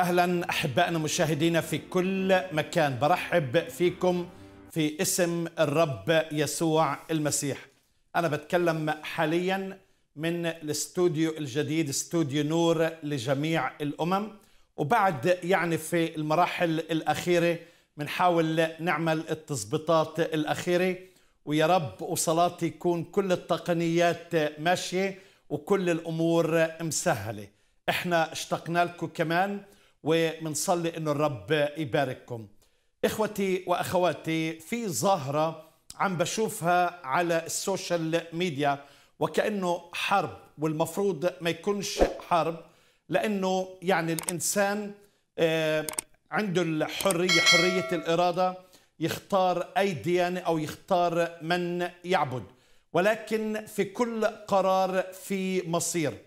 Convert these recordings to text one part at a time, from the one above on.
اهلا احبائنا مشاهدينا في كل مكان برحب فيكم في اسم الرب يسوع المسيح انا بتكلم حاليا من الاستوديو الجديد استوديو نور لجميع الامم وبعد يعني في المراحل الاخيره بنحاول نعمل التظبيطات الاخيره ويا رب وصلاتي يكون كل التقنيات ماشيه وكل الامور مسهله احنا اشتقنا لكم كمان ومنصلي انه الرب يبارككم اخوتي واخواتي في ظاهره عم بشوفها على السوشيال ميديا وكانه حرب والمفروض ما يكونش حرب لانه يعني الانسان آه، عنده الحريه حريه الاراده يختار اي ديانه يعني، او يختار من يعبد ولكن في كل قرار في مصير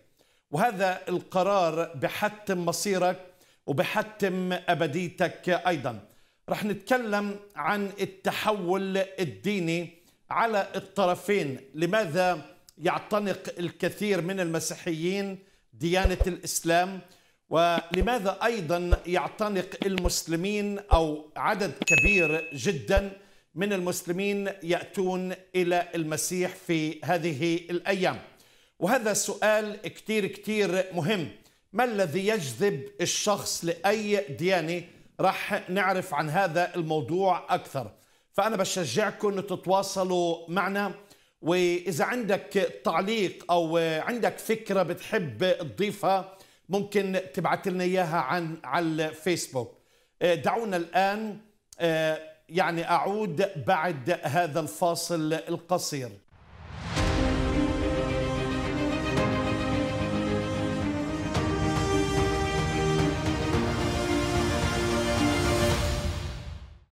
وهذا القرار بحتم مصيرك وبحتم أبديتك أيضا رح نتكلم عن التحول الديني على الطرفين لماذا يعتنق الكثير من المسيحيين ديانة الإسلام ولماذا أيضا يعتنق المسلمين أو عدد كبير جدا من المسلمين يأتون إلى المسيح في هذه الأيام وهذا سؤال كتير كتير مهم ما الذي يجذب الشخص لأي ديانة رح نعرف عن هذا الموضوع أكثر فأنا بشجعكم تتواصلوا معنا وإذا عندك تعليق أو عندك فكرة بتحب تضيفها ممكن تبعت لنا إياها عن على الفيسبوك آه، دعونا الآن آه، يعني أعود بعد هذا الفاصل القصير